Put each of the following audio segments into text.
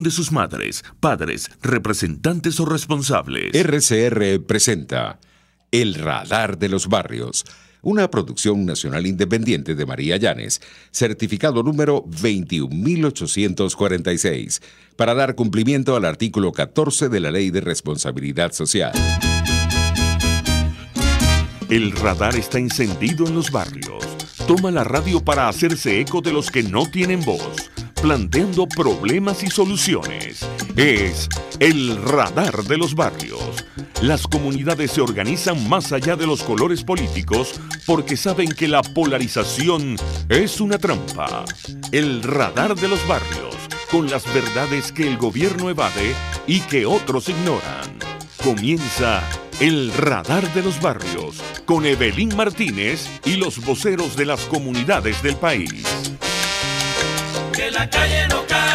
de sus madres, padres, representantes o responsables. RCR presenta El Radar de los Barrios, una producción nacional independiente de María Llanes, certificado número 21846, para dar cumplimiento al artículo 14 de la Ley de Responsabilidad Social. El radar está encendido en los barrios. Toma la radio para hacerse eco de los que no tienen voz planteando problemas y soluciones. Es el radar de los barrios. Las comunidades se organizan más allá de los colores políticos porque saben que la polarización es una trampa. El radar de los barrios, con las verdades que el gobierno evade y que otros ignoran. Comienza el radar de los barrios con Evelyn Martínez y los voceros de las comunidades del país que la calle no cae.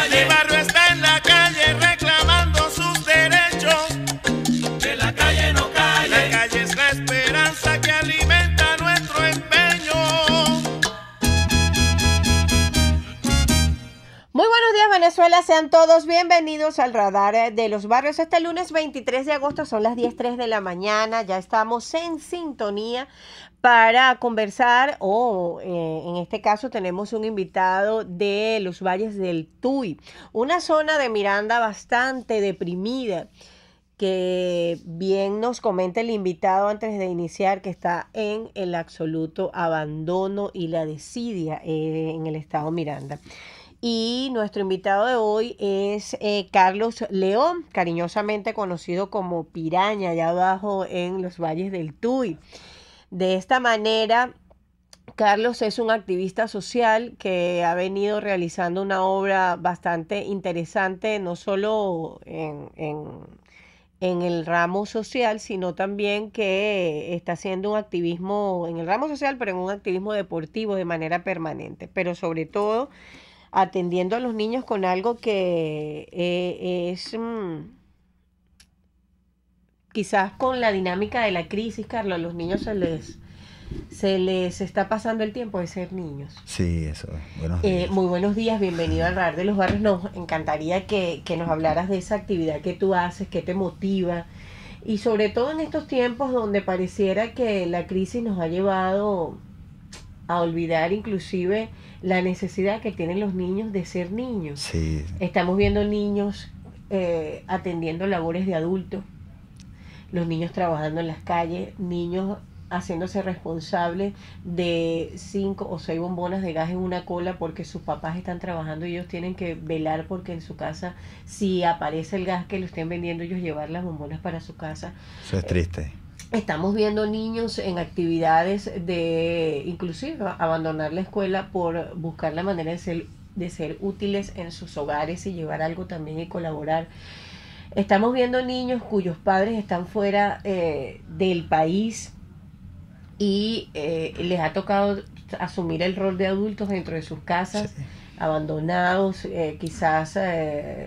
Venezuela, sean todos bienvenidos al radar eh, de los barrios. Este lunes 23 de agosto son las 10:3 de la mañana, ya estamos en sintonía para conversar o eh, en este caso tenemos un invitado de los valles del Tuy, una zona de Miranda bastante deprimida que bien nos comenta el invitado antes de iniciar que está en el absoluto abandono y la desidia eh, en el estado Miranda. Y nuestro invitado de hoy es eh, Carlos León, cariñosamente conocido como Piraña, allá abajo en los valles del Tuy. De esta manera, Carlos es un activista social que ha venido realizando una obra bastante interesante, no solo en, en, el ramo social, sino también que está haciendo un activismo en el ramo social, pero en un activismo deportivo de manera permanente, pero sobre todo atendiendo a los niños con algo que eh, es mm, quizás con la dinámica de la crisis, Carlos, a los niños se les se les está pasando el tiempo de ser niños. Sí, eso. Buenos eh, muy buenos días, bienvenido a Radar de los Barrios. Nos encantaría que, que, nos hablaras de esa actividad que tú haces, que te motiva. Y sobre todo en estos tiempos donde pareciera que la crisis nos ha llevado a olvidar inclusive la necesidad que tienen los niños de ser niños. Estamos viendo niños eh, atendiendo labores de adultos, los niños trabajando en las calles, niños haciéndose responsables de cinco o seis bombonas de gas en una cola porque sus papás están trabajando y ellos tienen que velar porque en su casa si aparece el gas que lo estén vendiendo ellos llevar las bombonas para su casa. Eso es eh, triste. Estamos viendo niños en actividades de inclusive abandonar la escuela por buscar la manera de ser, de ser útiles en sus hogares y llevar algo también y colaborar. Estamos viendo niños cuyos padres están fuera eh, del país y eh, les ha tocado asumir el rol de adultos dentro de sus casas, abandonados eh, quizás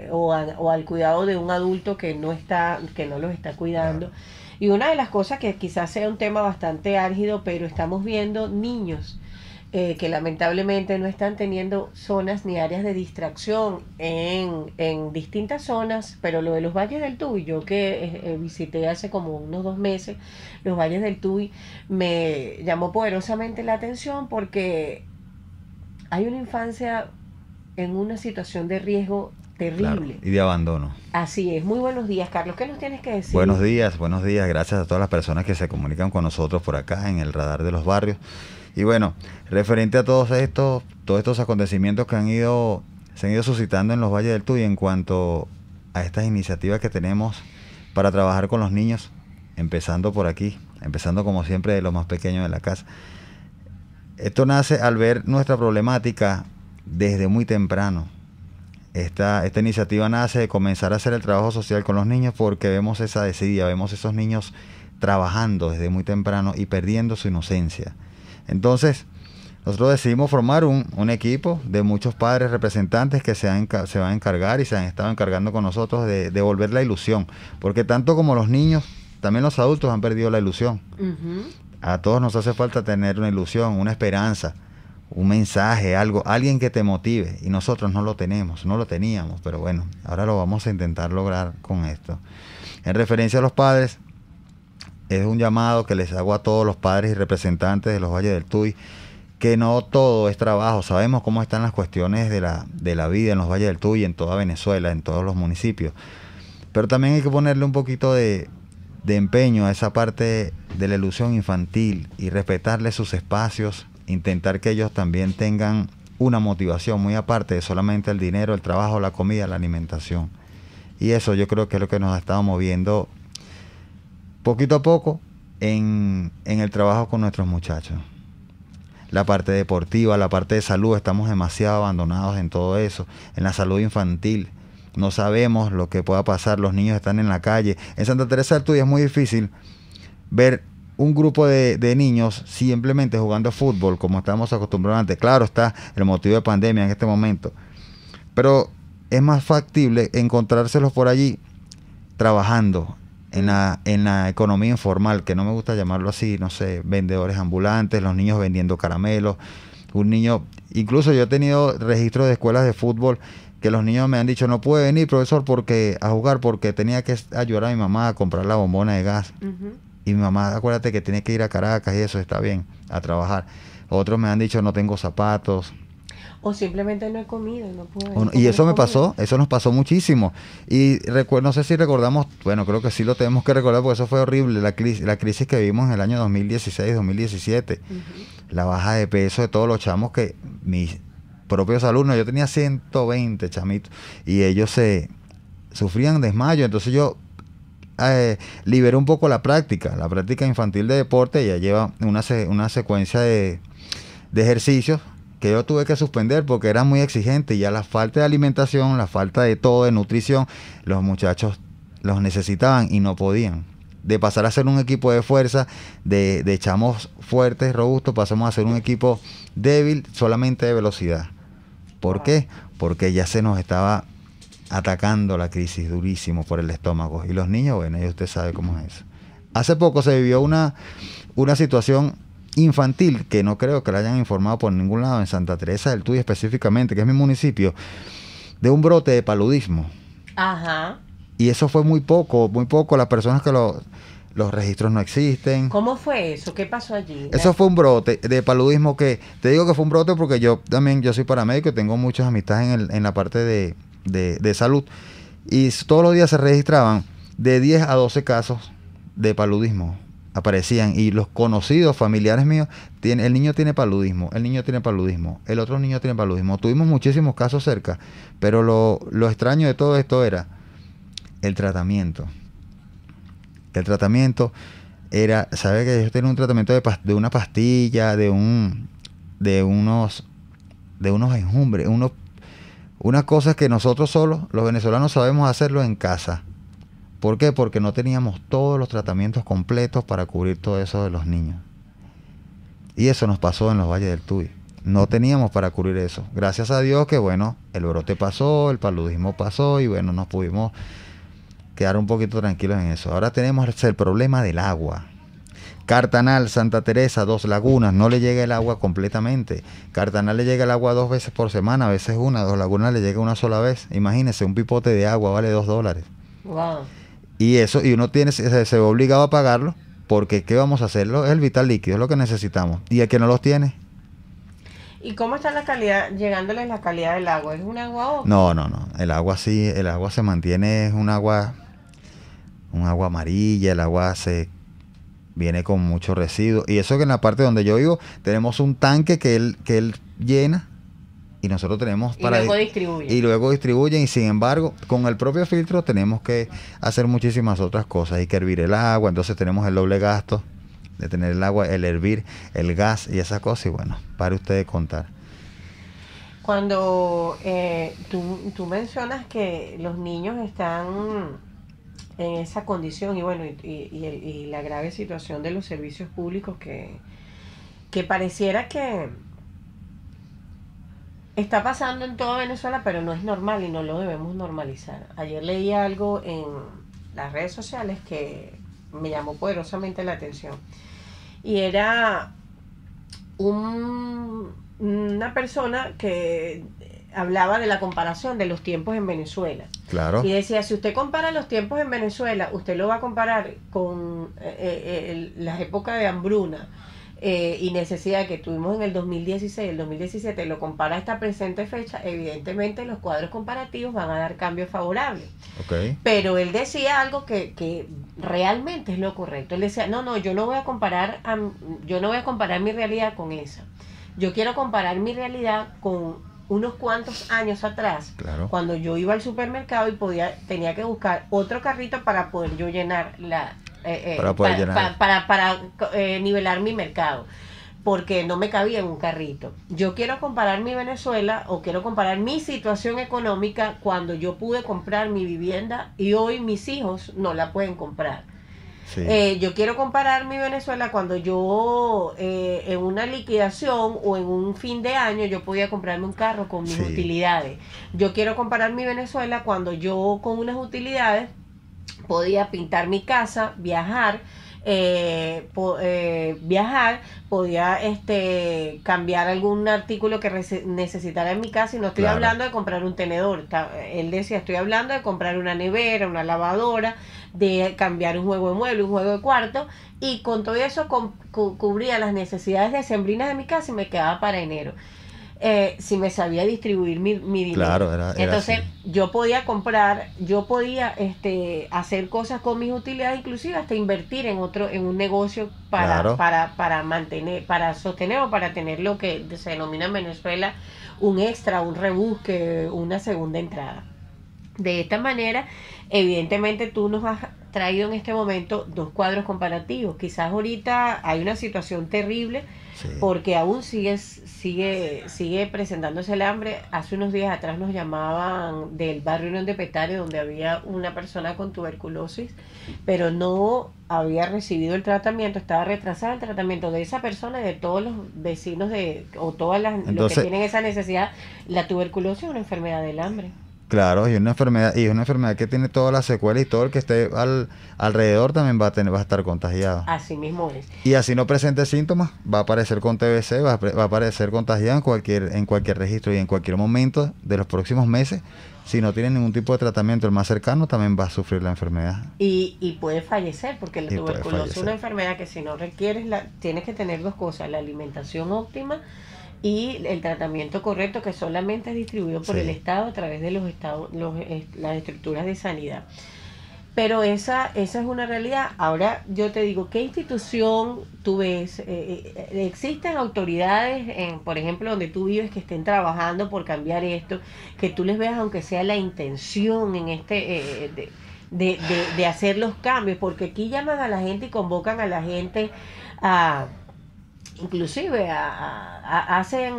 o, al cuidado de un adulto que no está, que no los está cuidando. Y una de las cosas que quizás sea un tema bastante álgido, pero estamos viendo niños eh, que lamentablemente no están teniendo zonas ni áreas de distracción en, distintas zonas, pero lo de los valles del Tuy, yo que eh, eh, visité hace como unos dos meses los valles del Tuy, me llamó poderosamente la atención porque hay una infancia en una situación de riesgo Terrible. y de abandono. Así es. Muy buenos días, Carlos. ¿Qué nos tienes que decir? Buenos días, buenos días. Gracias a todas las personas que se comunican con nosotros por acá en el radar de los barrios. Y bueno, referente a todos estos, todos estos acontecimientos que han ido, se han ido suscitando en los valles del Tuy en cuanto a estas iniciativas que tenemos para trabajar con los niños, empezando por aquí, empezando como siempre de los más pequeños de la casa. Esto nace al ver nuestra problemática desde muy temprano esta, iniciativa nace de comenzar a hacer el trabajo social con los niños porque vemos esa desidia, vemos esos niños trabajando desde muy temprano y perdiendo su inocencia. Entonces, nosotros decidimos formar un, equipo de muchos padres representantes que se, se, van a encargar y se han estado encargando con nosotros de devolver la ilusión, porque tanto como los niños, también los adultos han perdido la ilusión. A todos nos hace falta tener una ilusión, una esperanza un mensaje, algo, alguien que te motive. Y nosotros no lo tenemos, no lo teníamos, pero bueno, ahora lo vamos a intentar lograr con esto. En referencia a los padres, es un llamado que les hago a todos los padres y representantes de los Valles del Tuy, que no todo es trabajo. Sabemos cómo están las cuestiones de la, vida en los Valles del Tuy, en toda Venezuela, en todos los municipios. Pero también hay que ponerle un poquito de, de empeño a esa parte de la ilusión infantil y respetarle sus espacios intentar que ellos también tengan una motivación muy aparte de solamente el dinero, el trabajo, la comida, la alimentación. Y eso yo creo que es lo que nos ha estado moviendo poquito a poco en, en el trabajo con nuestros muchachos. La parte deportiva, la parte de salud, estamos demasiado abandonados en todo eso, en la salud infantil. No sabemos lo que pueda pasar, los niños están en la calle. En Santa Teresa del Tuyo es muy difícil ver un grupo de, niños simplemente jugando fútbol, como estábamos acostumbrados antes. Claro, está el motivo de pandemia en este momento. Pero es más factible encontrárselos por allí trabajando en la, en la economía informal, que no me gusta llamarlo así, no sé, vendedores ambulantes, los niños vendiendo caramelos. Un niño, incluso yo he tenido registros de escuelas de fútbol que los niños me han dicho no puede venir profesor porque a jugar porque tenía que ayudar a mi mamá a comprar la bombona de gas. Y mi mamá, acuérdate que tiene que ir a Caracas y eso está bien, a trabajar. Otros me han dicho, no tengo zapatos. O simplemente no he comido, no puedo. y eso me pasó, eso nos pasó muchísimo. Y no sé si recordamos, bueno, creo que sí lo tenemos que recordar porque eso fue horrible, la, crisis, la crisis que vivimos en el año 2016, 2017. La baja de peso de todos los chamos que mis propios alumnos, yo tenía 120 chamitos, y ellos se sufrían desmayo. Entonces yo Ah, eh, liberó un poco la práctica, la práctica infantil de deporte, ya lleva una, una secuencia de, ejercicios que yo tuve que suspender porque era muy exigente. Ya la falta de alimentación, la falta de todo, de nutrición, los muchachos los necesitaban y no podían. De pasar a ser un equipo de fuerza, de, de chamos fuertes, robustos, pasamos a ser un equipo débil solamente de velocidad. ¿Por qué? Porque ya se nos estaba atacando la crisis durísimo por el estómago. Y los niños, bueno, ellos usted sabe cómo es eso. Hace poco se vivió una, una situación infantil que no creo que la hayan informado por ningún lado en Santa Teresa del Tuy específicamente, que es mi municipio, de un brote de paludismo. Ajá. Y eso fue muy poco, muy poco. Las personas que los registros no existen. ¿Cómo fue eso? ¿Qué pasó allí? Eso fue un brote de paludismo que, te digo que fue un brote porque yo también, yo soy paramédico y tengo muchas amistades en, en la parte de, de, de salud. Y todos los días se registraban de 10 a 12 casos de paludismo aparecían y los conocidos familiares míos el niño tiene paludismo el niño tiene paludismo el otro niño tiene paludismo tuvimos muchísimos casos cerca pero lo, lo extraño de todo esto era el tratamiento el tratamiento era sabe que yo tenía un tratamiento de, de una pastilla de un de unos de unos enjumbres unos una cosa es que nosotros solos, los venezolanos, sabemos hacerlo en casa. ¿Por qué? Porque no teníamos todos los tratamientos completos para cubrir todo eso de los niños. Y eso nos pasó en los valles del Tuy. No teníamos para cubrir eso. Gracias a Dios que, bueno, el brote pasó, el paludismo pasó y, bueno, nos pudimos quedar un poquito tranquilos en eso. Ahora tenemos el problema del agua. Cartanal, Santa Teresa, Dos Lagunas, no le llega el agua completamente. Cartanal le llega el agua dos veces por semana, a veces una, Dos Lagunas le llega una sola vez. Imagínense, un pipote de agua vale dos dólares. Wow. Y eso, y uno tiene, se, ve obligado a pagarlo, porque ¿qué vamos a hacerlo? Es el vital líquido, es lo que necesitamos. Y el que no los tiene, ¿Y cómo está la calidad, llegándoles la calidad del agua? ¿Es un agua o No, no, no. El agua sí, el agua se mantiene, es un agua, un agua amarilla, el agua se viene con mucho residuo. Y eso que en la parte donde yo vivo tenemos un tanque que él, que él llena y nosotros tenemos para... Y luego distribuyen. Y luego distribuyen y sin embargo con el propio filtro tenemos que hacer muchísimas otras cosas. Hay que hervir el agua, entonces tenemos el doble gasto de tener el agua, el hervir, el gas y esas cosas. Y bueno, para ustedes contar. Cuando eh, tú, tú mencionas que los niños están en esa condición y bueno, y, la grave situación de los servicios públicos que, que pareciera que está pasando en toda Venezuela, pero no es normal y no lo debemos normalizar. Ayer leí algo en las redes sociales que me llamó poderosamente la atención y era un, una persona que hablaba de la comparación de los tiempos en Venezuela. Claro. Y decía, si usted compara los tiempos en Venezuela, usted lo va a comparar con eh, eh, las épocas de hambruna eh, y necesidad que tuvimos en el 2016, el 2017, lo compara a esta presente fecha, evidentemente los cuadros comparativos van a dar cambios favorables. Pero él decía algo que, realmente es lo correcto. Él decía, no, no, yo no voy a comparar, yo no voy a comparar mi realidad con esa. Yo quiero comparar mi realidad con unos cuantos años atrás, cuando yo iba al supermercado y podía tenía que buscar otro carrito para poder yo llenar la eh, eh, para, para, eh, nivelar mi mercado porque no me cabía en un carrito. Yo quiero comparar mi Venezuela o quiero comparar mi situación económica cuando yo pude comprar mi vivienda y hoy mis hijos no la pueden comprar. Eh, yo quiero comparar mi Venezuela cuando yo eh, en una liquidación o en un fin de año yo podía comprarme un carro con mis utilidades. Yo quiero comparar mi Venezuela cuando yo con unas utilidades podía pintar mi casa, viajar, eh, viajar, podía este, cambiar algún artículo que necesitara en mi casa y no estoy hablando de comprar un tenedor. Él decía, estoy hablando de comprar una nevera, una lavadora, de cambiar un juego de mueble, un juego de cuarto, y con todo eso cubría las necesidades de sembrinas de mi casa y me quedaba para enero. Eh, si me sabía distribuir mi, dinero. Entonces yo podía comprar, yo podía este, hacer cosas con mis utilidades, inclusive hasta invertir en otro, en un negocio para, para, para mantener, para sostener o para tener lo que se denomina en Venezuela un extra, un rebusque, una segunda entrada. De esta manera, evidentemente tú nos has traído en este momento dos cuadros comparativos. Quizás ahorita hay una situación terrible porque aún sigue, sigue, sigue presentándose el hambre. Hace unos días atrás nos llamaban del barrio Unión de Petare donde había una persona con tuberculosis, pero no había recibido el tratamiento, estaba retrasado el tratamiento de esa persona y de todos los vecinos de, o todas las los que tienen esa necesidad. La tuberculosis es una enfermedad del hambre. Claro, y una enfermedad, y es una enfermedad que tiene todas las secuelas y todo el que esté al, alrededor también va a tener, va a estar contagiado. Así mismo es. Y así no presente síntomas, va a aparecer con TBC, va a, aparecer contagiado en cualquier, en cualquier registro y en cualquier momento de los próximos meses. Si no tiene ningún tipo de tratamiento, el más cercano también va a sufrir la enfermedad. Y, y puede fallecer, porque la tuberculosis es una enfermedad que si no requieres, la, tienes que tener dos cosas, la alimentación óptima y el tratamiento correcto que solamente es distribuido por el Estado a través de los estados, las estructuras de sanidad. Pero esa, esa es una realidad. Ahora yo te digo, ¿qué institución tú ves? Eh, eh, eh, ¿Existen autoridades, por ejemplo, donde tú vives que estén trabajando por cambiar esto? Que tú les veas, aunque sea la intención en este... de, hacer los cambios, porque aquí llaman a la gente y convocan a la gente a inclusive hacen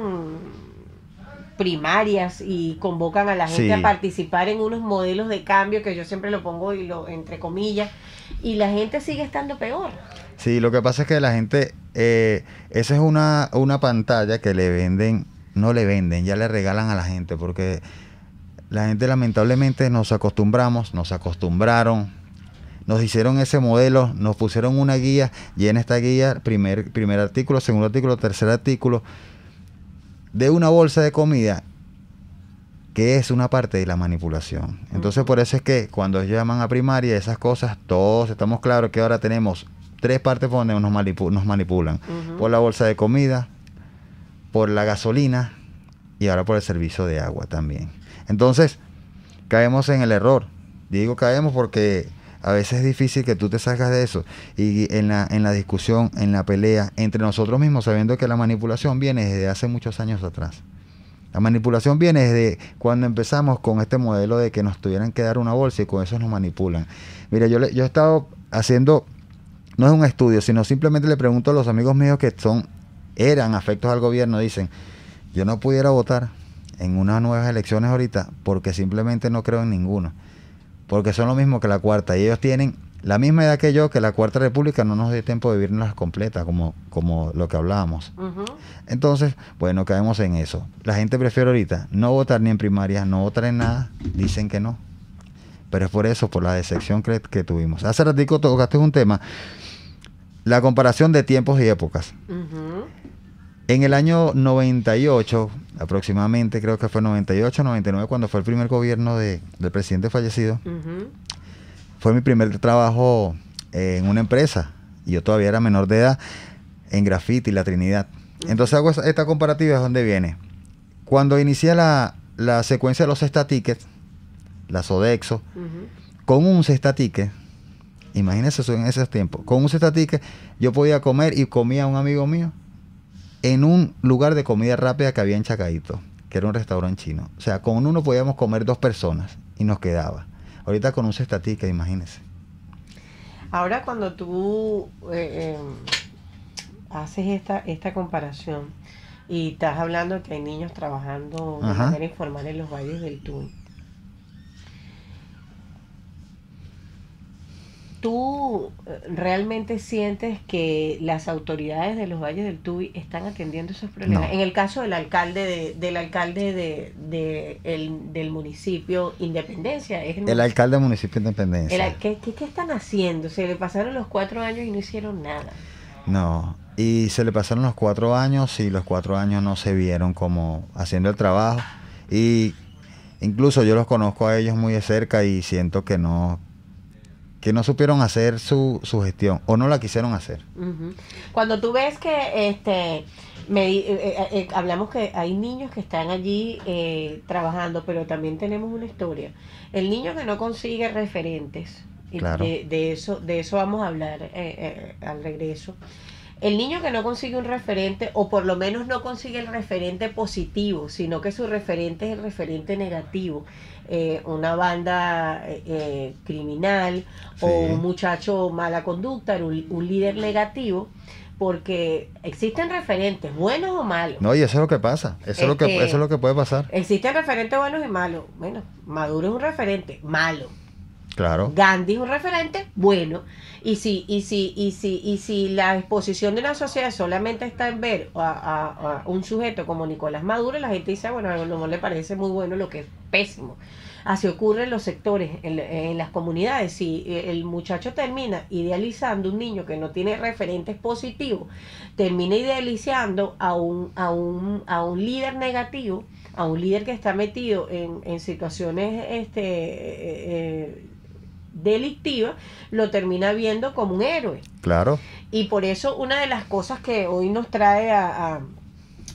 primarias y convocan a la gente a participar en unos modelos de cambio que yo siempre lo pongo y lo entre comillas y la gente sigue estando peor. Sí, lo que pasa es que la gente, eh, esa es una, una pantalla que le venden, no le venden, ya le regalan a la gente, porque la gente lamentablemente nos acostumbramos, nos acostumbraron, nos hicieron ese modelo, nos pusieron una guía, y en esta guía, primer, primer artículo, segundo artículo, tercer artículo, de una bolsa de comida que es una parte de la manipulación. Entonces por eso es que cuando llaman a primaria esas cosas, todos estamos claros que ahora tenemos tres partes por donde nos, manipulan. Por la bolsa de comida, por la gasolina y ahora por el servicio de agua también. Entonces, caemos en el error. Digo caemos porque a veces es difícil que tú te salgas de eso. Y en la, en la discusión, en la pelea, entre nosotros mismos, sabiendo que la manipulación viene desde hace muchos años atrás. La manipulación viene desde cuando empezamos con este modelo de que nos tuvieran que dar una bolsa y con eso nos manipulan. Mira, yo, le, yo he estado haciendo, no es un estudio, sino simplemente le pregunto a los amigos míos que son, eran afectos al gobierno, dicen, yo no pudiera votar en unas nuevas elecciones ahorita porque simplemente no creo en ninguno porque son lo mismo que la cuarta. Y ellos tienen la misma edad que yo, que la cuarta república no nos dio tiempo de vivirnos completa, como, como lo que hablábamos. Entonces, bueno, caemos en eso. La gente prefiere ahorita no votar ni en primarias, no votar en nada, dicen que no. Pero es por eso, por la decepción que, tuvimos. Hace ratico tocaste un tema, la comparación de tiempos y épocas. En el año 98, aproximadamente creo que fue 98, 99, cuando fue el primer gobierno de, del presidente fallecido. Fue mi primer trabajo eh, en una empresa. Y yo todavía era menor de edad en graffiti, la Trinidad. Entonces hago esta, comparativa, de donde viene. Cuando inicia la, la secuencia de los cesta tickets, la Sodexo, con un cesta ticket, imagínense eso en esos tiempos, con un cesta ticket yo podía comer y comía a un amigo mío en un lugar de comida rápida que había en Chacaito, que era un restaurante chino. O sea, con uno podíamos comer dos personas y nos quedaba. Ahorita con un cestatica, imagínense. Ahora cuando tú eh, em, haces esta, esta comparación y estás hablando que hay niños trabajando de manera informal en los valles del túnel. ¿Tú eh, realmente sientes que las autoridades de los valles del Tuy están atendiendo esos problemas? En el caso del alcalde del alcalde del municipio Independencia, el, alcalde del municipio Independencia. ¿qué, qué están haciendo? Se le pasaron los cuatro años y no hicieron nada. No, y se le pasaron los cuatro años y los cuatro años no se vieron como haciendo el trabajo. Y incluso yo los conozco a ellos muy de cerca y siento que no, que no supieron hacer su, su, gestión o no la quisieron hacer. Cuando tú ves que este me, eh, eh, eh, hablamos que hay niños que están allí trabajando, pero también tenemos una historia. El niño que no consigue referentes, de, eso de eso vamos a hablar al regreso. El niño que no consigue un referente, o por lo menos no consigue el referente positivo, sino que su referente es el referente negativo, eh, una banda eh, eh, criminal o un muchacho mala conducta, un, líder negativo, porque existen referentes buenos o malos. No, y eso es lo que pasa, eso, es lo eso es lo que puede pasar. Este, existen referentes buenos y malos. Bueno, Maduro es un referente malo. Claro. Gandhi es un referente bueno. Y si, y si, y si, y si la exposición de la sociedad solamente está en ver a, un sujeto como Nicolás Maduro, la gente dice, bueno, a lo mejor le parece muy bueno lo que es pésimo. Así ocurre en los sectores, en, las comunidades. Si eh, el muchacho termina idealizando un niño que no tiene referentes positivos, termina idealizando a un, a un, a un líder negativo, a un líder que está metido en, en situaciones este, eh, eh, delictiva lo termina viendo como un héroe. Claro. Y por eso una de las cosas que hoy nos trae a, a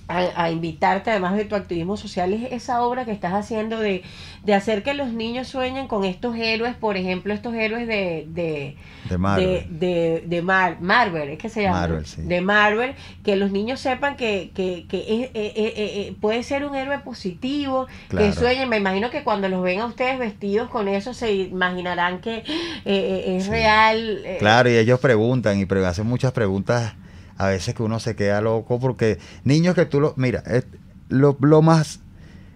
a, invitarte, además de tu activismo social, es esa obra que estás haciendo de, hacer que los niños sueñen con estos héroes, por ejemplo, estos héroes de... De, Marvel. Marvel, es que se llama. De Marvel, que los niños sepan que, es, eh, eh, eh, puede ser un héroe positivo, que sueñen. Me imagino que cuando los ven a ustedes vestidos con eso, se imaginarán que es real. Claro, y ellos preguntan y hacen muchas preguntas a veces que uno se queda loco porque niños que tú lo... Mira, lo, lo, más...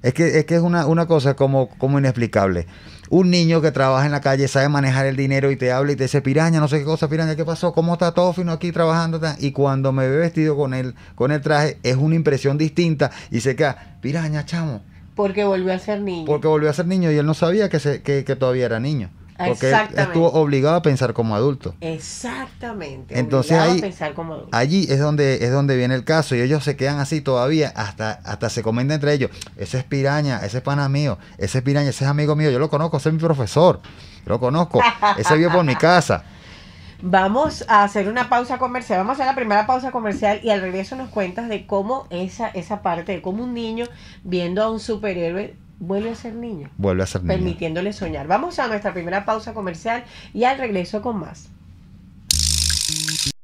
Es que es, que es una, una cosa como, como inexplicable un niño que trabaja en la calle sabe manejar el dinero y te habla y te dice piraña, no sé qué cosa, piraña, ¿qué pasó? ¿Cómo está todo fino aquí trabajando? Y cuando me ve vestido con el, con el traje, es una impresión distinta y se queda, piraña, chamo. Porque volvió a ser niño. Porque volvió a ser niño y él no sabía que, se, que todavía era niño estuvo obligado a pensar como adulto. Exactamente. Entonces ahí, allí es donde es donde viene el caso y ellos se quedan así todavía hasta hasta se comenta entre ellos, ese es piraña, ese es pana mío, ese es piraña, ese es amigo mío, yo lo conozco, ese es mi profesor, lo conozco, ese vive por mi casa. Vamos a hacer una pausa comercial, vamos a hacer la primera pausa comercial y al regreso nos cuentas de cómo esa, esa parte, de cómo un niño viendo a un superhéroe vuelve a ser niño. Vuelve a ser niño. Permitiéndole soñar. Vamos a nuestra primera pausa comercial y al regreso con más.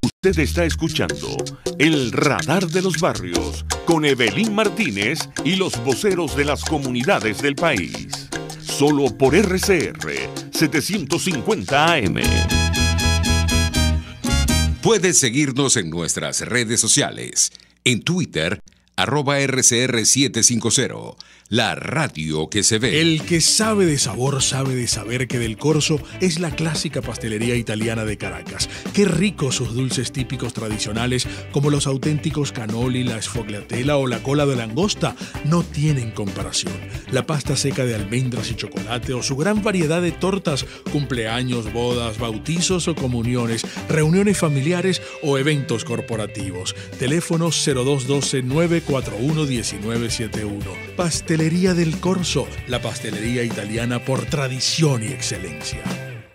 Usted está escuchando El Radar de los Barrios con Evelyn Martínez y los voceros de las comunidades del país. Solo por RCR 750 AM. Puedes seguirnos en nuestras redes sociales. En Twitter, arroba RCR750 la radio que se ve. El que sabe de sabor sabe de saber que Del Corso es la clásica pastelería italiana de Caracas. Qué ricos sus dulces típicos tradicionales como los auténticos canoli, la esfogliatela o la cola de langosta no tienen comparación. La pasta seca de almendras y chocolate o su gran variedad de tortas, cumpleaños, bodas, bautizos o comuniones, reuniones familiares o eventos corporativos. Teléfono 0212 941 1971. Pastelería del Corso, la pastelería italiana por tradición y excelencia.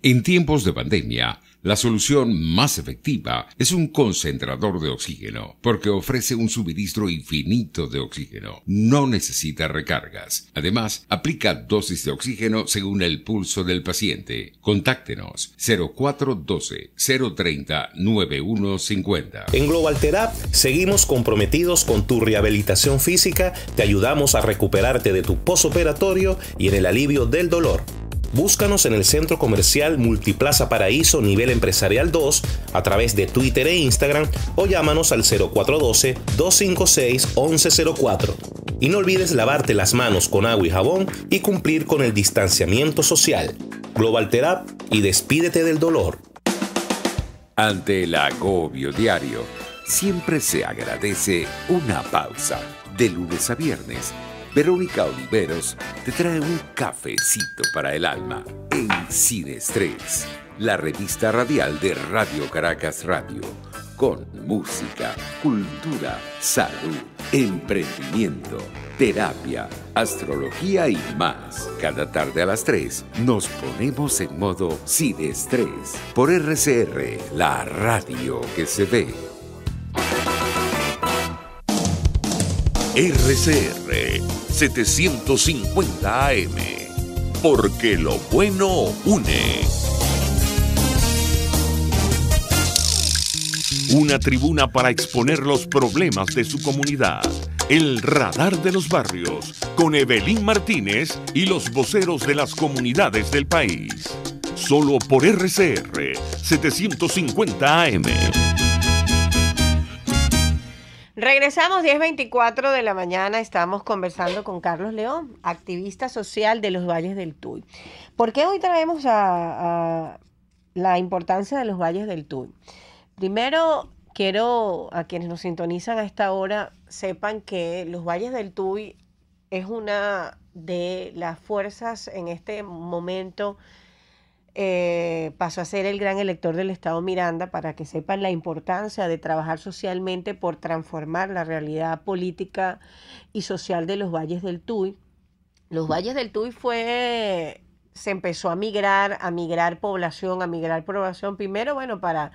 En tiempos de pandemia, la solución más efectiva es un concentrador de oxígeno, porque ofrece un suministro infinito de oxígeno. No necesita recargas. Además, aplica dosis de oxígeno según el pulso del paciente. Contáctenos 0412 030 9150. En Global Therap seguimos comprometidos con tu rehabilitación física, te ayudamos a recuperarte de tu posoperatorio y en el alivio del dolor. Búscanos en el Centro Comercial Multiplaza Paraíso Nivel Empresarial 2 a través de Twitter e Instagram o llámanos al 0412-256-1104. Y no olvides lavarte las manos con agua y jabón y cumplir con el distanciamiento social. Global Terap y despídete del dolor. Ante el agobio diario, siempre se agradece una pausa de lunes a viernes Verónica Oliveros te trae un cafecito para el alma en Sin Estrés, la revista radial de Radio Caracas Radio, con música, cultura, salud, emprendimiento, terapia, astrología y más. Cada tarde a las 3 nos ponemos en modo Sin Estrés por RCR, la radio que se ve. RCR 750 AM. Porque lo bueno une. Una tribuna para exponer los problemas de su comunidad. El radar de los barrios, con Evelyn Martínez y los voceros de las comunidades del país. Solo por RCR 750 AM. Regresamos 10.24 de la mañana, estamos conversando con Carlos León, activista social de los Valles del Tuy. ¿Por qué hoy traemos la importancia de los Valles del Tuy? Primero, quiero a quienes nos sintonizan a esta hora sepan que los Valles del Tuy es una de las fuerzas en este momento eh, pasó a ser el gran elector del Estado Miranda para que sepan la importancia de trabajar socialmente por transformar la realidad política y social de los valles del Tuy. Los valles del Tuy fue se empezó a migrar, a migrar población, a migrar población, primero, bueno, para,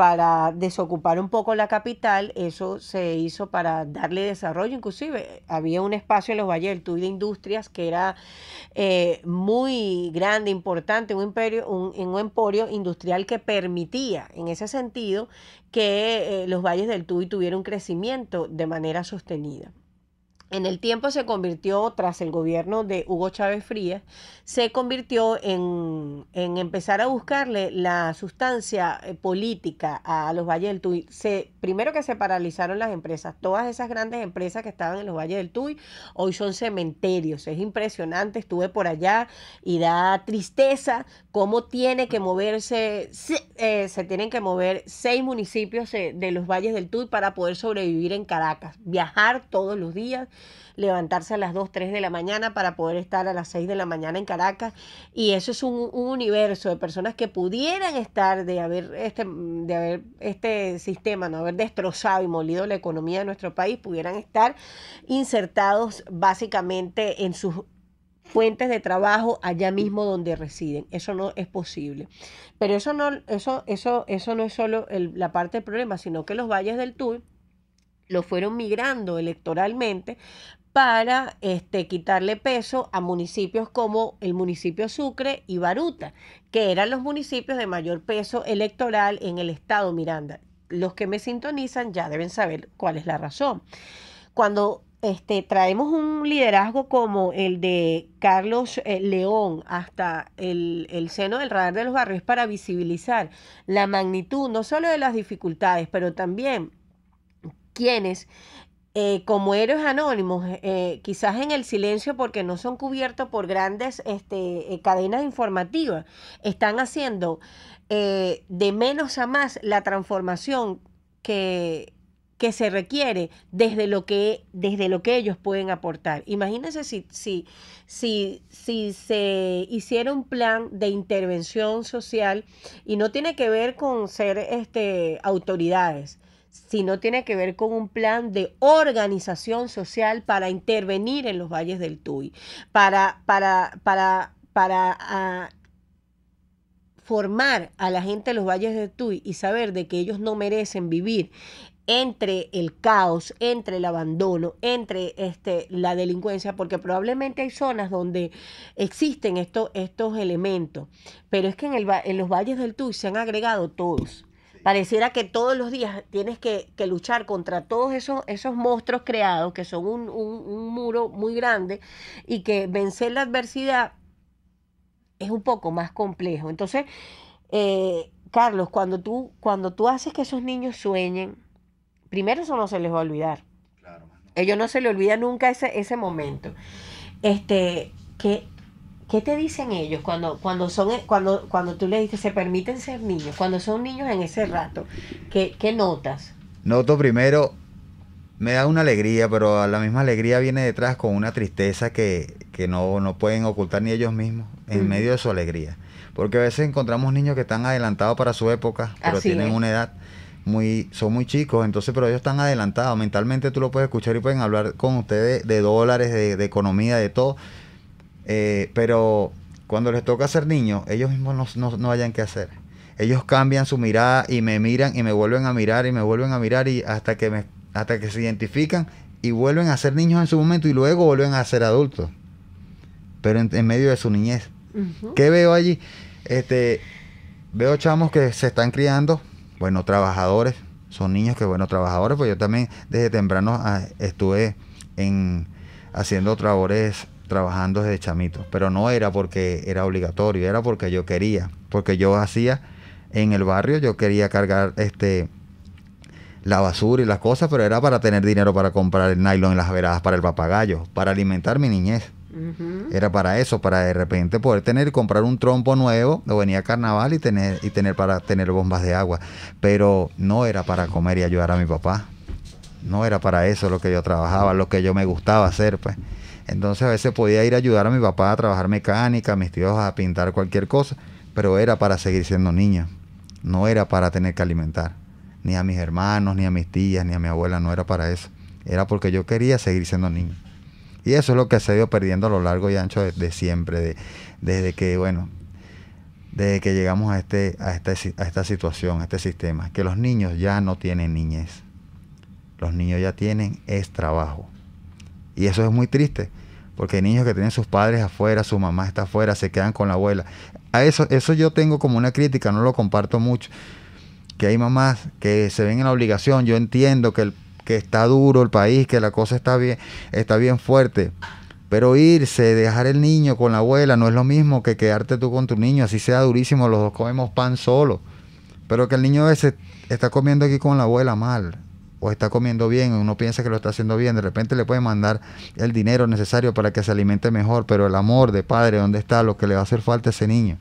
para desocupar un poco la capital, eso se hizo para darle desarrollo, inclusive había un espacio en los Valles del Tuy de Industrias que era eh, muy grande, importante, un, imperio, un, emporio industrial que permitía, en ese sentido, que eh, los Valles del Tuy tuvieran un crecimiento de manera sostenida en el tiempo se convirtió, tras el gobierno de Hugo Chávez Frías, se convirtió en, en empezar a buscarle la sustancia eh, política a los Valles del Tuy. primero que se paralizaron las empresas, todas esas grandes empresas que estaban en los Valles del Tuy, hoy son cementerios. Es impresionante, estuve por allá y da tristeza cómo tiene que moverse, se, eh, se tienen que mover seis municipios eh, de los Valles del Tuy para poder sobrevivir en Caracas, viajar todos los días levantarse a las 2, 3 de la mañana para poder estar a las 6 de la mañana en Caracas. Y eso es un, universo de personas que pudieran estar de haber, este, de haber este sistema, no haber destrozado y molido la economía de nuestro país, pudieran estar insertados básicamente en sus fuentes de trabajo allá mismo donde residen. Eso no es posible. Pero eso no, eso, eso, eso no es solo el, la parte del problema, sino que los valles del Tour lo fueron migrando electoralmente para este, quitarle peso a municipios como el municipio Sucre y Baruta, que eran los municipios de mayor peso electoral en el estado Miranda. Los que me sintonizan ya deben saber cuál es la razón. Cuando este, traemos un liderazgo como el de Carlos eh, León hasta el, el, seno del radar de los barrios para visibilizar la magnitud no solo de las dificultades, pero también quienes, eh, como héroes anónimos, eh, eh, quizás en el silencio porque no son cubiertos por grandes este, cadenas informativas, están haciendo de menos a más la transformación que, que se requiere desde lo que, desde lo que ellos pueden aportar. Imagínense si, si, si, si se hiciera un plan de intervención social y no tiene que ver con ser este, autoridades sino tiene que ver con un plan de organización social para intervenir en los valles del Tuy, para, ah, formar a la gente de los valles del Tuy y saber de que ellos no merecen vivir entre el caos, entre el abandono, entre este, la delincuencia, porque probablemente hay zonas donde existen estos elementos, pero es que en, el, en los valles del Tuy se han agregado todos Pareciera que todos los días tienes que, luchar contra todos esos, esos monstruos creados, que son un, muro muy grande, y que vencer la adversidad es un poco más complejo. Entonces, eh, Carlos, cuando tú, cuando tú haces que esos niños sueñen, primero eso no se les va a olvidar. Claro, Ellos no se les olvida nunca ese, ese momento. Este, que ¿Qué te dicen ellos cuando, cuando, son, cuando, cuando tú les dices, se permiten ser niños? Cuando son niños en ese rato, ¿qué, qué notas? Noto primero, me da una alegría, pero a la misma alegría viene detrás con una tristeza que, que no, no, pueden ocultar ni ellos mismos en medio de su alegría. Porque a veces encontramos niños que están adelantados para su época, pero tienen una edad muy, son muy chicos, entonces, pero ellos están adelantados. Mentalmente tú lo puedes escuchar y pueden hablar con ustedes de, dólares, de, economía, de todo. Eh, pero cuando les toca ser niños, ellos mismos no, hayan qué hacer. Ellos cambian su mirada y me miran y me vuelven a mirar y me vuelven a mirar y hasta que, me, hasta que se identifican y vuelven a ser niños en su momento y luego vuelven a ser adultos. Pero en, medio de su niñez. ¿Qué veo allí? Este, veo chamos que se están criando, bueno, trabajadores, son niños que, bueno, trabajadores, pues yo también desde temprano ah, estuve en haciendo trabajos trabajando desde chamito, pero no era porque era obligatorio, era porque yo quería, porque yo hacía en el barrio, yo quería cargar este la basura y las cosas, pero era para tener dinero para comprar el nylon en las veradas para el papagayo, para alimentar mi niñez. Era para eso, para de repente poder tener, comprar un trompo nuevo, o venía a carnaval y tener, y tener para tener bombas de agua. Pero no era para comer y ayudar a mi papá. No era para eso lo que yo trabajaba, lo que yo me gustaba hacer, pues. Entonces a veces podía ir a ayudar a mi papá a trabajar mecánica, a mis tíos a pintar cualquier cosa, pero era para seguir siendo niña, no era para tener que alimentar, ni a mis hermanos, ni a mis tías, ni a mi abuela, no era para eso, era porque yo quería seguir siendo niño. Y eso es lo que se ha ido perdiendo a lo largo y ancho de, siempre, desde que, bueno, desde que llegamos a, este, a, esta, a esta situación, a este sistema, que los niños ya no tienen niñez. Los niños ya tienen es trabajo. Y eso es muy triste, porque hay niños que tienen sus padres afuera, su mamá está afuera, se quedan con la abuela. A eso, eso yo tengo como una crítica, no lo comparto mucho. Que hay mamás que se ven en la obligación, yo entiendo que, el, que está duro el país, que la cosa está bien, está bien fuerte. Pero irse, dejar el niño con la abuela, no es lo mismo que quedarte tú con tu niño, así sea durísimo, los dos comemos pan solo. Pero que el niño ese está comiendo aquí con la abuela mal o está comiendo bien, uno piensa que lo está haciendo bien, de repente le puede mandar el dinero necesario para que se alimente mejor, pero el amor de padre, ¿dónde está? Lo que le va a hacer falta a ese niño,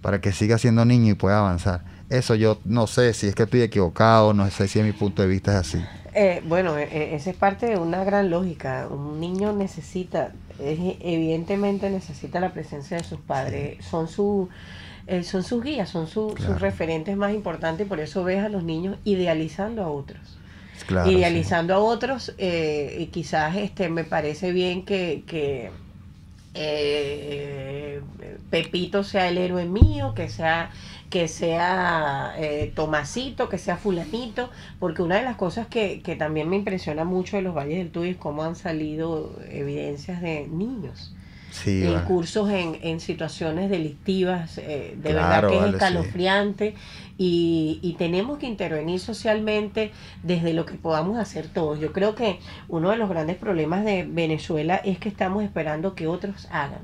para que siga siendo niño y pueda avanzar. Eso yo no sé si es que estoy equivocado, no sé si mi punto de vista es así. Eh, bueno, e, e, esa es parte de una gran lógica. Un niño necesita, e, evidentemente necesita la presencia de sus padres. Son su eh, son sus guías, son sus referentes más importantes, por eso ves a los niños idealizando a otros. Y idealizando a otros, eh, y quizás este me parece bien que, que eh, Pepito sea el héroe mío, que sea que sea eh, Tomasito, que sea fulanito, porque una de las cosas que, que también me impresiona mucho de los valles del Tuy es cómo han salido evidencias de niños sí, cursos en, en, situaciones delictivas, eh, de verdad que es escalofriante y, tenemos que intervenir socialmente desde lo que podamos hacer todos. Yo creo que uno de los grandes problemas de Venezuela es que estamos esperando que otros hagan.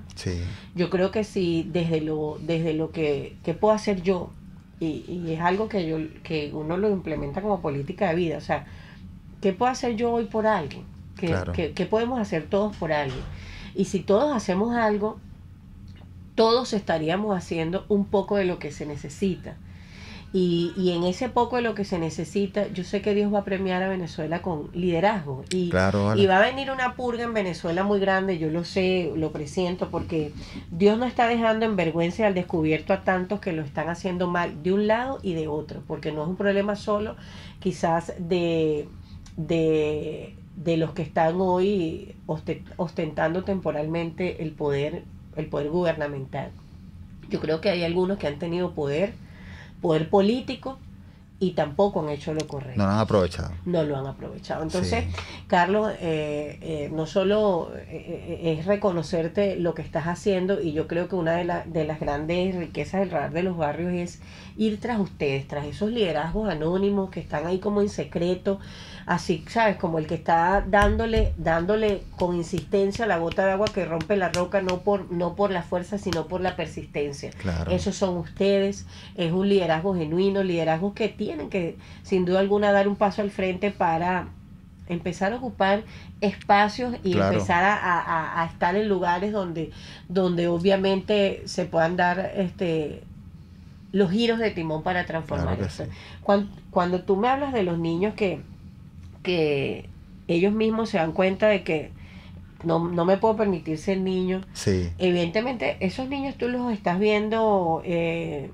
Yo creo que si desde lo, desde lo que, puedo hacer yo, y, y, es algo que, yo, que uno lo implementa como política de vida, o sea, ¿qué puedo hacer yo hoy por alguien? qué podemos hacer todos por alguien? Y si todos hacemos algo, todos estaríamos haciendo un poco de lo que se necesita. Y, en ese poco de lo que se necesita, yo sé que Dios va a premiar a Venezuela con liderazgo. Y, y va a venir una purga en Venezuela muy grande, yo lo sé, lo presiento, porque Dios no está dejando en vergüenza al descubierto a tantos que lo están haciendo mal de un lado y de otro, porque no es un problema solo quizás de de los que están hoy ostentando temporalmente el poder, el poder gubernamental. Yo creo que hay algunos que han tenido poder, poder político, y tampoco han hecho lo correcto. No lo han aprovechado. No lo han aprovechado. Entonces, Carlos, eh, eh, no solo eh, es reconocerte lo que estás haciendo, y yo creo que una de, de las grandes riquezas del radar de los barrios es ir tras ustedes, tras esos liderazgos anónimos que están ahí como en secreto, así, ¿sabes? Como el que está dándole, dándole con insistencia la gota de agua que rompe la roca, no por, no por la fuerza, sino por la persistencia. Claro. Esos son ustedes, es un liderazgo genuino, liderazgos que tienen que, sin duda alguna, dar un paso al frente para empezar a ocupar espacios y empezar a, a, estar en lugares donde, donde obviamente se puedan dar este los giros de timón para transformar Cuando, tú me hablas de los niños que, que ellos mismos se dan cuenta de que no, me puedo permitir ser niño, evidentemente esos niños tú los estás viendo... Eh,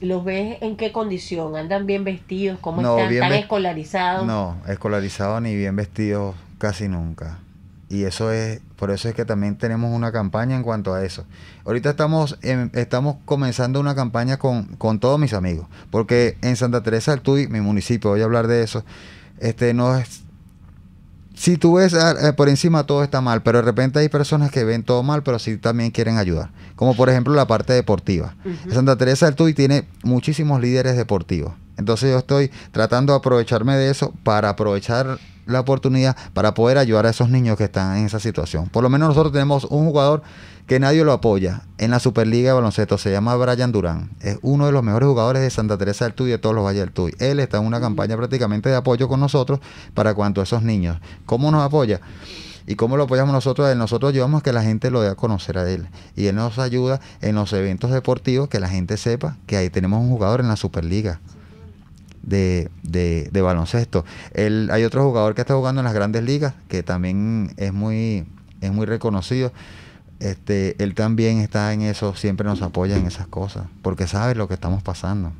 ¿Los ves en qué condición? ¿Andan bien vestidos? ¿Cómo están? ¿Están escolarizados? No, escolarizados ni bien vestidos casi nunca. Y eso es, por eso es que también tenemos una campaña en cuanto a eso. Ahorita estamos, estamos comenzando una campaña con, todos mis amigos, porque en Santa Teresa del Tuy, mi municipio, voy a hablar de eso, este no es, si tú ves ah, eh, por encima todo está mal, pero de repente hay personas que ven todo mal, pero sí también quieren ayudar. Como por ejemplo la parte deportiva. Santa Teresa del Tuy tiene muchísimos líderes deportivos. Entonces yo estoy tratando de aprovecharme de eso para aprovechar la oportunidad para poder ayudar a esos niños que están en esa situación. Por lo menos nosotros tenemos un jugador que nadie lo apoya en la Superliga de Baloncesto, se llama Brian Durán. Es uno de los mejores jugadores de Santa Teresa del Tuy y de todos los Valles del Tuy. Él está en una campaña prácticamente de apoyo con nosotros para cuanto a esos niños. ¿Cómo nos apoya? ¿Y cómo lo apoyamos nosotros? Nosotros llevamos que la gente lo dé a conocer a él. Y él nos ayuda en los eventos deportivos, que la gente sepa que ahí tenemos un jugador en la Superliga de, de, baloncesto. Él, hay otro jugador que está jugando en las grandes ligas, que también es muy, es muy reconocido. Este, él también está en eso, siempre nos apoya en esas cosas, porque sabe lo que estamos pasando.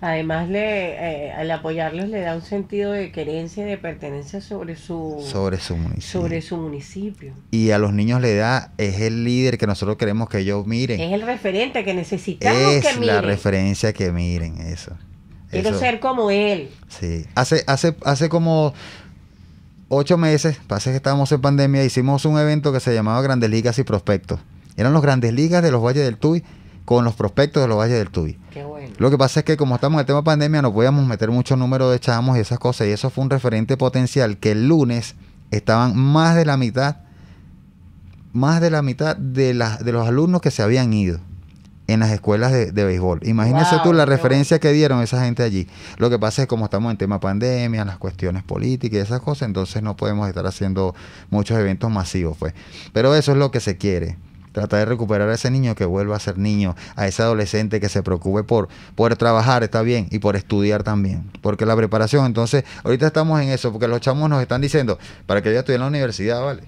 Además, le, eh, al apoyarlos le da un sentido de querencia y de pertenencia sobre su, sobre su, municipio. sobre su municipio. Y a los niños le da, es el líder que nosotros queremos que ellos miren. Es el referente que necesitamos Es la referencia que miren, eso. Quiero ser como él. Sí. Hace, hace, hace como ocho meses, pasa que estábamos en pandemia, hicimos un evento que se llamaba Grandes Ligas y Prospectos. Eran los Grandes Ligas de los Valles del Tuy con los prospectos de los Valles del Tuy. Qué bueno. Lo que pasa es que como estamos en el tema pandemia no podíamos meter mucho número de chamos y esas cosas y eso fue un referente potencial que el lunes estaban más de la mitad más de la mitad de, de los alumnos que se habían ido en las escuelas de, béisbol. Imagínese tú la referencia que dieron esa gente allí. Lo que pasa es como estamos en tema pandemia, las cuestiones políticas y esas cosas, entonces no podemos estar haciendo muchos eventos masivos, pues. Pero eso es lo que se quiere. Tratar de recuperar a ese niño que vuelva a ser niño, a ese adolescente que se preocupe por poder trabajar, está bien, y por estudiar también. Porque la preparación, entonces, ahorita estamos en eso, porque los chamos nos están diciendo, para que yo estudie en la universidad, ¿vale?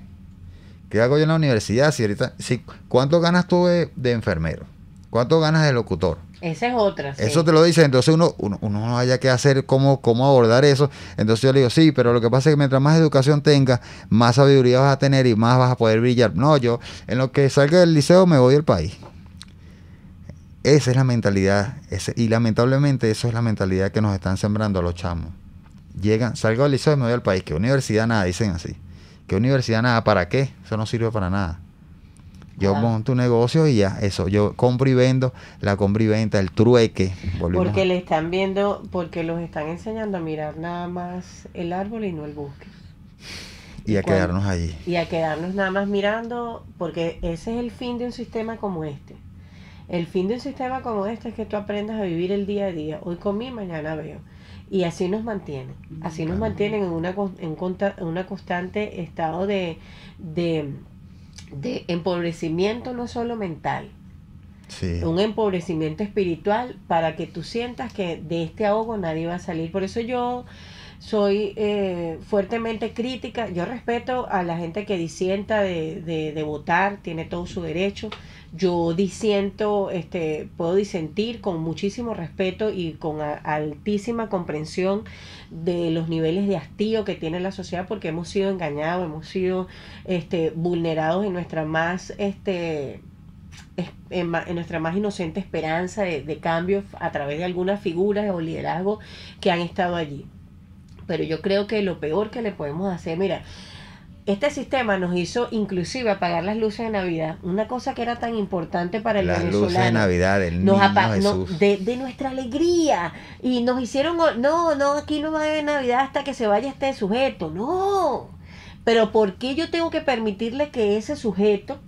¿Qué hago yo en la universidad? Si ahorita, si, ¿Cuánto ganas tuve de enfermero? ¿Cuánto ganas de locutor? Esa es otra. Eso te lo dicen, entonces uno, uno, no haya que hacer cómo, cómo abordar eso. Entonces yo le digo, sí, pero lo que pasa es que mientras más educación tengas, más sabiduría vas a tener y más vas a poder brillar. No, yo en lo que salga del liceo me voy del país. Esa es la mentalidad, ese, y lamentablemente eso es la mentalidad que nos están sembrando a los chamos. Llegan, salgo del liceo y me voy al país. Que universidad nada? Dicen así. Que universidad nada? ¿Para qué? Eso no sirve para nada. Yo monto un negocio y ya, eso, yo compro y vendo, la compra y venta, el trueque. Porque le están viendo, porque los están enseñando a mirar nada más el árbol y no el bosque. Y, a quedarnos allí. Y a quedarnos nada más mirando, porque ese es el fin de un sistema como este. El fin de un sistema como este es que tú aprendas a vivir el día a día. Hoy comí, mañana veo. Y así nos mantienen. Así nos mantienen en, una, en, una constante estado de de empobrecimiento no solo mental, un empobrecimiento espiritual para que tú sientas que de este ahogo nadie va a salir. Por eso yo soy eh, fuertemente crítica. Yo respeto a la gente que disienta de, de, votar, tiene todo su derecho. Yo disiento, este, puedo disentir con muchísimo respeto y con altísima comprensión de los niveles de hastío que tiene la sociedad porque hemos sido engañados, hemos sido este, vulnerados en nuestra más este, en, nuestra más inocente esperanza de, de cambios a través de algunas figuras o liderazgos que han estado allí pero yo creo que lo peor que le podemos hacer, mira, este sistema nos hizo inclusive apagar las luces de Navidad, una cosa que era tan importante para el las luces de Navidad de, de, nuestra alegría y nos hicieron no, no, aquí no va a haber Navidad hasta que se vaya este sujeto. No. Pero ¿por qué yo tengo que permitirle que ese sujeto,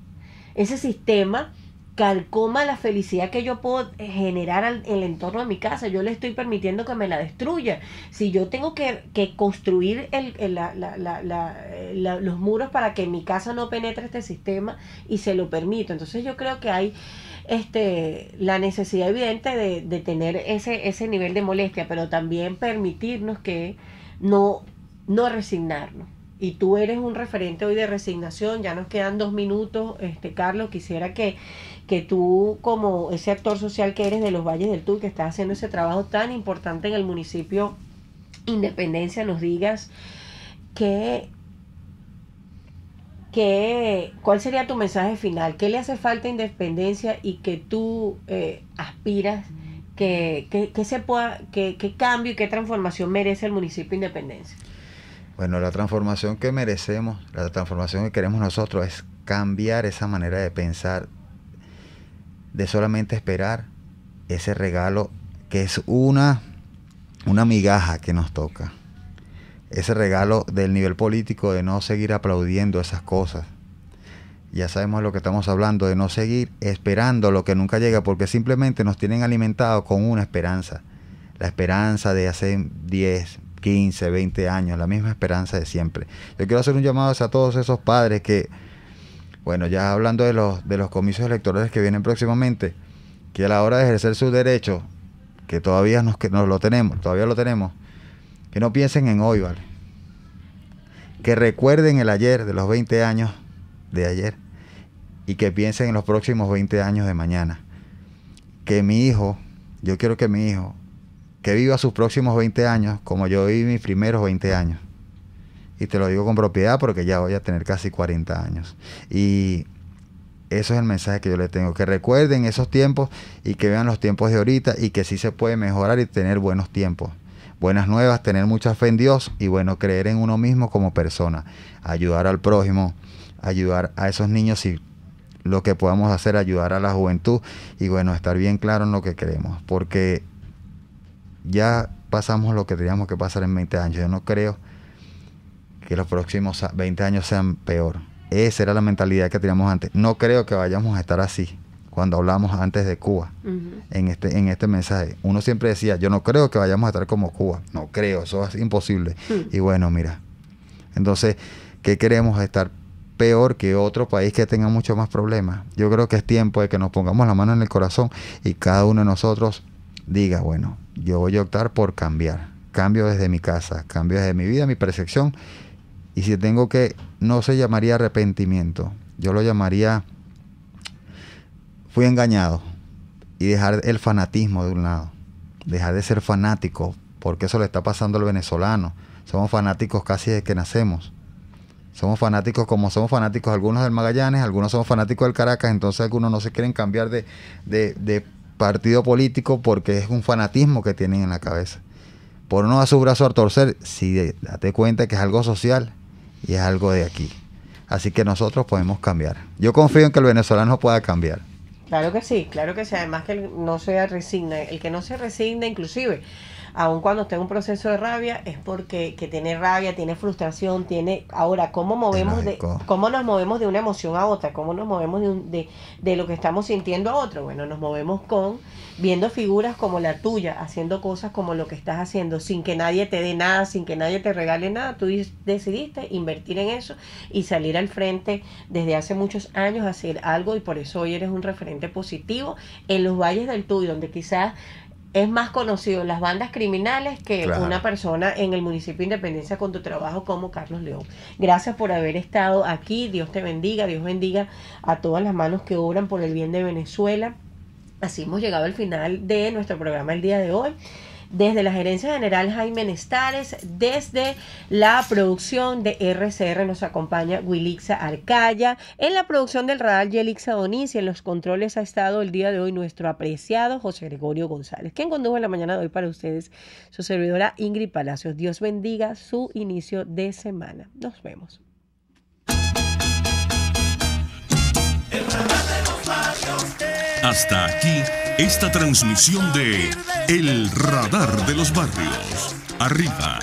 ese sistema calcoma la felicidad que yo puedo generar al, el entorno de mi casa. Yo le estoy permitiendo que me la destruya. Si yo tengo que, construir los muros para que mi casa no penetre este sistema y se lo permito. Entonces yo creo que hay este, la necesidad evidente de, de tener ese, ese nivel de molestia, pero también permitirnos que no, no resignarnos y tú eres un referente hoy de resignación, ya nos quedan dos minutos, este Carlos, quisiera que que tú como ese actor social que eres de los Valles del Tú, que estás haciendo ese trabajo tan importante en el municipio Independencia, nos digas que cuál sería tu mensaje final, qué le hace falta a Independencia y que tú eh, aspiras que, se pueda, que, cambio y qué transformación merece el municipio Independencia. Bueno, la transformación que merecemos, la transformación que queremos nosotros es cambiar esa manera de pensar de solamente esperar ese regalo que es una, una migaja que nos toca. Ese regalo del nivel político de no seguir aplaudiendo esas cosas. Ya sabemos lo que estamos hablando, de no seguir esperando lo que nunca llega, porque simplemente nos tienen alimentados con una esperanza. La esperanza de hace 10, 15, 20 años, la misma esperanza de siempre. Yo quiero hacer un llamado a todos esos padres que bueno, ya hablando de los, de los comicios electorales que vienen próximamente, que a la hora de ejercer sus derechos, que todavía nos, que nos lo tenemos, todavía lo tenemos, que no piensen en hoy, ¿vale? Que recuerden el ayer de los 20 años de ayer y que piensen en los próximos 20 años de mañana. Que mi hijo, yo quiero que mi hijo, que viva sus próximos 20 años como yo viví mis primeros 20 años y te lo digo con propiedad porque ya voy a tener casi 40 años. Y eso es el mensaje que yo le tengo, que recuerden esos tiempos y que vean los tiempos de ahorita y que sí se puede mejorar y tener buenos tiempos. Buenas nuevas, tener mucha fe en Dios y bueno, creer en uno mismo como persona, ayudar al prójimo, ayudar a esos niños y lo que podamos hacer, ayudar a la juventud y bueno, estar bien claro en lo que queremos, porque ya pasamos lo que teníamos que pasar en 20 años, yo no creo que los próximos 20 años sean peor. Esa era la mentalidad que teníamos antes. No creo que vayamos a estar así cuando hablamos antes de Cuba en, este, en este mensaje. Uno siempre decía, yo no creo que vayamos a estar como Cuba. No creo, eso es imposible. Mm. Y bueno, mira. Entonces, ¿qué queremos estar peor que otro país que tenga mucho más problemas? Yo creo que es tiempo de que nos pongamos la mano en el corazón y cada uno de nosotros diga, bueno, yo voy a optar por cambiar. Cambio desde mi casa, cambio desde mi vida, mi percepción y si tengo que, no se llamaría arrepentimiento, yo lo llamaría, fui engañado. Y dejar el fanatismo de un lado, dejar de ser fanático, porque eso le está pasando al venezolano. Somos fanáticos casi desde que nacemos. Somos fanáticos como somos fanáticos algunos del Magallanes, algunos somos fanáticos del Caracas, entonces algunos no se quieren cambiar de, partido político porque es un fanatismo que tienen en la cabeza. Por no a su brazo a torcer, si date cuenta que es algo social, y es algo de aquí. Así que nosotros podemos cambiar. Yo confío en que el venezolano pueda cambiar. Claro que sí, claro que sí. Además que no se resigna, el que no se resigna inclusive aun cuando esté en un proceso de rabia, es porque que tiene rabia, tiene frustración, tiene... Ahora, ¿cómo, movemos de, ¿cómo nos movemos de una emoción a otra? ¿Cómo nos movemos de, de, de lo que estamos sintiendo a otro? Bueno, nos movemos con viendo figuras como la tuya, haciendo cosas como lo que estás haciendo, sin que nadie te dé nada, sin que nadie te regale nada. Tú decidiste invertir en eso y salir al frente desde hace muchos años hacer algo y por eso hoy eres un referente positivo en los valles del y donde quizás es más conocido las bandas criminales que una persona en el municipio de Independencia con tu trabajo como Carlos León. Gracias por haber estado aquí. Dios te bendiga. Dios bendiga a todas las manos que obran por el bien de Venezuela. Así hemos llegado al final de nuestro programa el día de hoy desde la Gerencia General Jaime Nestares, desde la producción de RCR nos acompaña Wilixa Arcaya, en la producción del radar Yelixa Donis y en los controles ha estado el día de hoy nuestro apreciado José Gregorio González, quien condujo en la mañana de hoy para ustedes su servidora Ingrid Palacios. Dios bendiga su inicio de semana. Nos vemos. Hasta aquí esta transmisión de El Radar de los Barrios. Arriba,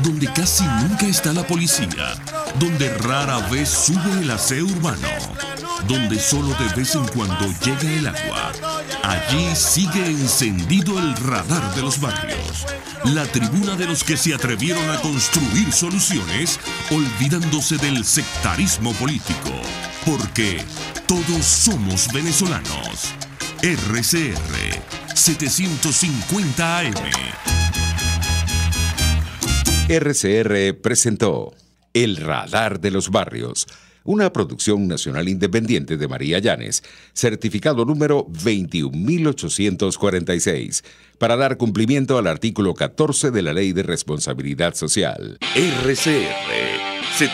donde casi nunca está la policía, donde rara vez sube el aseo urbano, donde solo de vez en cuando llega el agua. Allí sigue encendido el radar de los barrios, la tribuna de los que se atrevieron a construir soluciones olvidándose del sectarismo político, porque todos somos venezolanos. RCR 750 AM. RCR presentó El Radar de los Barrios, una producción nacional independiente de María Llanes, certificado número 21846, para dar cumplimiento al artículo 14 de la Ley de Responsabilidad Social. RCR 750